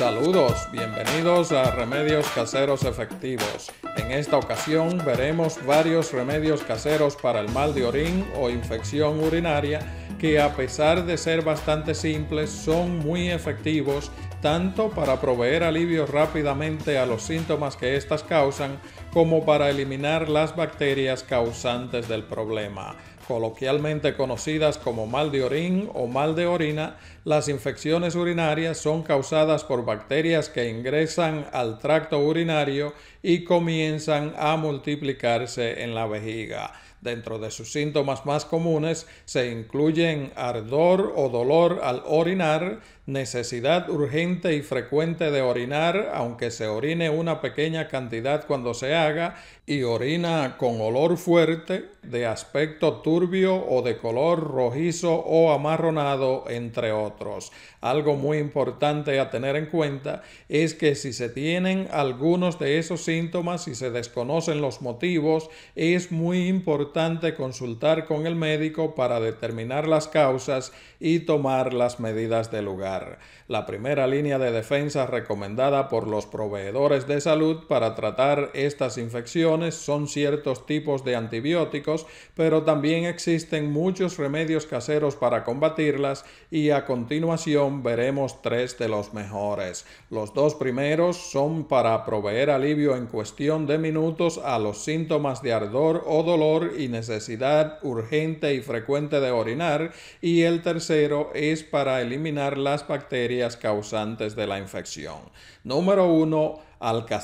Saludos, bienvenidos a Remedios Caseros Efectivos. En esta ocasión veremos varios remedios caseros para el mal de orín o infección urinaria que a pesar de ser bastante simples son muy efectivos tanto para proveer alivio rápidamente a los síntomas que estas causan como para eliminar las bacterias causantes del problema coloquialmente conocidas como mal de orín o mal de orina, las infecciones urinarias son causadas por bacterias que ingresan al tracto urinario y comienzan a multiplicarse en la vejiga. Dentro de sus síntomas más comunes se incluyen ardor o dolor al orinar, necesidad urgente y frecuente de orinar, aunque se orine una pequeña cantidad cuando se haga, y orina con olor fuerte, de aspecto turbio o de color rojizo o amarronado, entre otros. Algo muy importante a tener en cuenta es que si se tienen algunos de esos síntomas y se desconocen los motivos, es muy importante consultar con el médico para determinar las causas y tomar las medidas de lugar la primera línea de defensa recomendada por los proveedores de salud para tratar estas infecciones son ciertos tipos de antibióticos, pero también existen muchos remedios caseros para combatirlas y a continuación veremos tres de los mejores. Los dos primeros son para proveer alivio en cuestión de minutos a los síntomas de ardor o dolor y necesidad urgente y frecuente de orinar y el tercero es para eliminar las bacterias causantes de la infección. Número 1. alka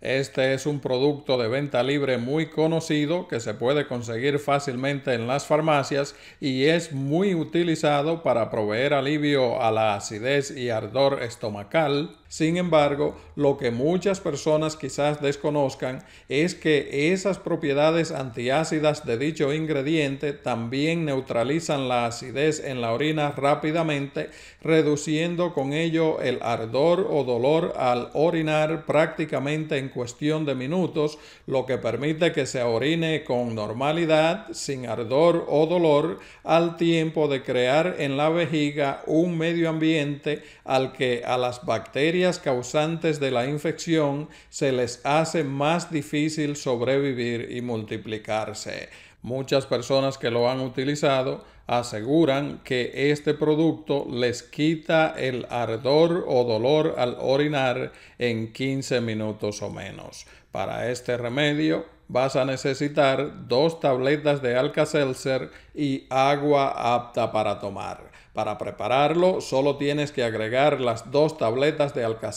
Este es un producto de venta libre muy conocido que se puede conseguir fácilmente en las farmacias y es muy utilizado para proveer alivio a la acidez y ardor estomacal, sin embargo, lo que muchas personas quizás desconozcan es que esas propiedades antiácidas de dicho ingrediente también neutralizan la acidez en la orina rápidamente, reduciendo con ello el ardor o dolor al orinar prácticamente en cuestión de minutos, lo que permite que se orine con normalidad, sin ardor o dolor, al tiempo de crear en la vejiga un medio ambiente al que a las bacterias causantes de la infección se les hace más difícil sobrevivir y multiplicarse. Muchas personas que lo han utilizado aseguran que este producto les quita el ardor o dolor al orinar en 15 minutos o menos. Para este remedio vas a necesitar dos tabletas de Alka-Seltzer y agua apta para tomar. Para prepararlo, solo tienes que agregar las dos tabletas de alka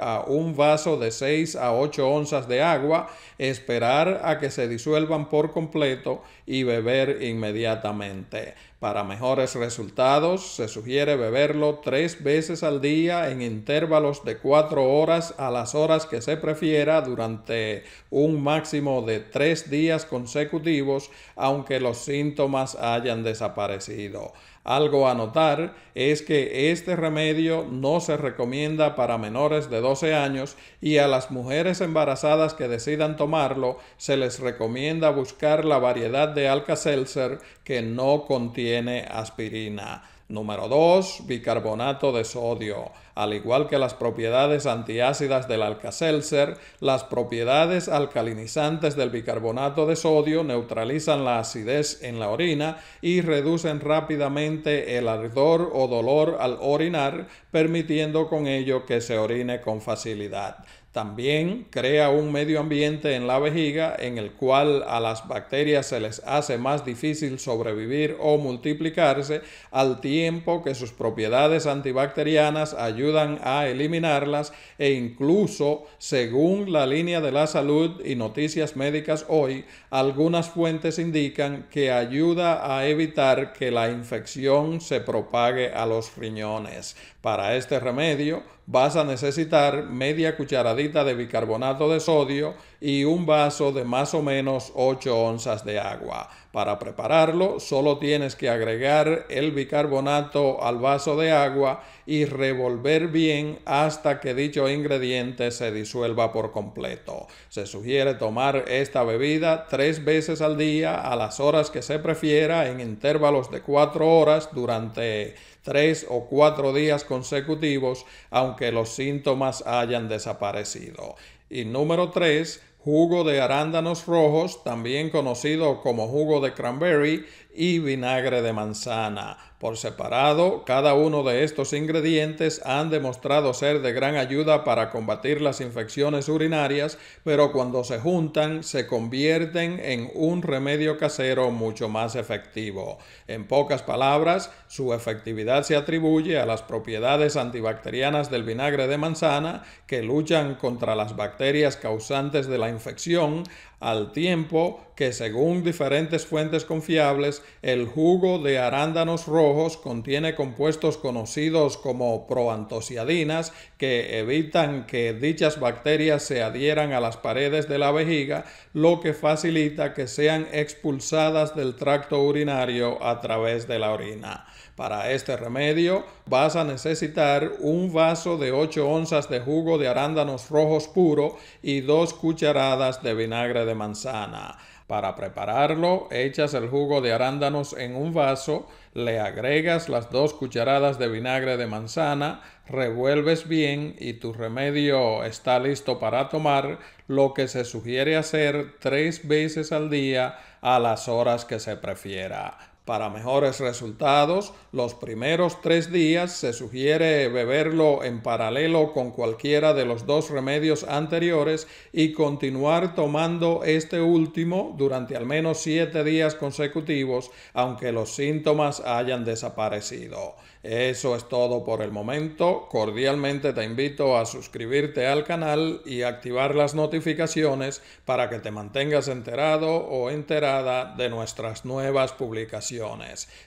a un vaso de 6 a 8 onzas de agua, esperar a que se disuelvan por completo y beber inmediatamente. Para mejores resultados, se sugiere beberlo tres veces al día en intervalos de 4 horas a las horas que se prefiera durante un máximo de 3 días consecutivos, aunque los síntomas hayan desaparecido. Algo a notar es que este remedio no se recomienda para menores de 12 años y a las mujeres embarazadas que decidan tomarlo se les recomienda buscar la variedad de Alka-Seltzer que no contiene aspirina. Número 2. Bicarbonato de sodio. Al igual que las propiedades antiácidas del alcacelser, las propiedades alcalinizantes del bicarbonato de sodio neutralizan la acidez en la orina y reducen rápidamente el ardor o dolor al orinar, permitiendo con ello que se orine con facilidad también crea un medio ambiente en la vejiga en el cual a las bacterias se les hace más difícil sobrevivir o multiplicarse al tiempo que sus propiedades antibacterianas ayudan a eliminarlas e incluso, según la línea de la salud y noticias médicas hoy, algunas fuentes indican que ayuda a evitar que la infección se propague a los riñones. Para este remedio, vas a necesitar media cucharadita de bicarbonato de sodio y un vaso de más o menos 8 onzas de agua. Para prepararlo solo tienes que agregar el bicarbonato al vaso de agua y revolver bien hasta que dicho ingrediente se disuelva por completo. Se sugiere tomar esta bebida tres veces al día a las horas que se prefiera en intervalos de cuatro horas durante tres o cuatro días consecutivos aunque los síntomas hayan desaparecido. Y número 3 jugo de arándanos rojos, también conocido como jugo de cranberry, y vinagre de manzana. Por separado, cada uno de estos ingredientes han demostrado ser de gran ayuda para combatir las infecciones urinarias, pero cuando se juntan se convierten en un remedio casero mucho más efectivo. En pocas palabras, su efectividad se atribuye a las propiedades antibacterianas del vinagre de manzana que luchan contra las bacterias causantes de la infección, al tiempo que, según diferentes fuentes confiables, el jugo de arándanos rojos contiene compuestos conocidos como proantosiadinas que evitan que dichas bacterias se adhieran a las paredes de la vejiga, lo que facilita que sean expulsadas del tracto urinario a través de la orina. Para este remedio vas a necesitar un vaso de 8 onzas de jugo de arándanos rojos puro y dos cucharadas de vinagre de manzana. Para prepararlo, echas el jugo de arándanos en un vaso, le agregas las dos cucharadas de vinagre de manzana, revuelves bien y tu remedio está listo para tomar, lo que se sugiere hacer tres veces al día a las horas que se prefiera. Para mejores resultados, los primeros tres días se sugiere beberlo en paralelo con cualquiera de los dos remedios anteriores y continuar tomando este último durante al menos siete días consecutivos, aunque los síntomas hayan desaparecido. Eso es todo por el momento. Cordialmente te invito a suscribirte al canal y activar las notificaciones para que te mantengas enterado o enterada de nuestras nuevas publicaciones.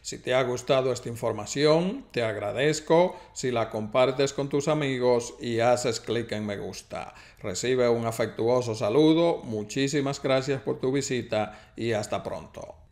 Si te ha gustado esta información, te agradezco si la compartes con tus amigos y haces clic en me gusta. Recibe un afectuoso saludo, muchísimas gracias por tu visita y hasta pronto.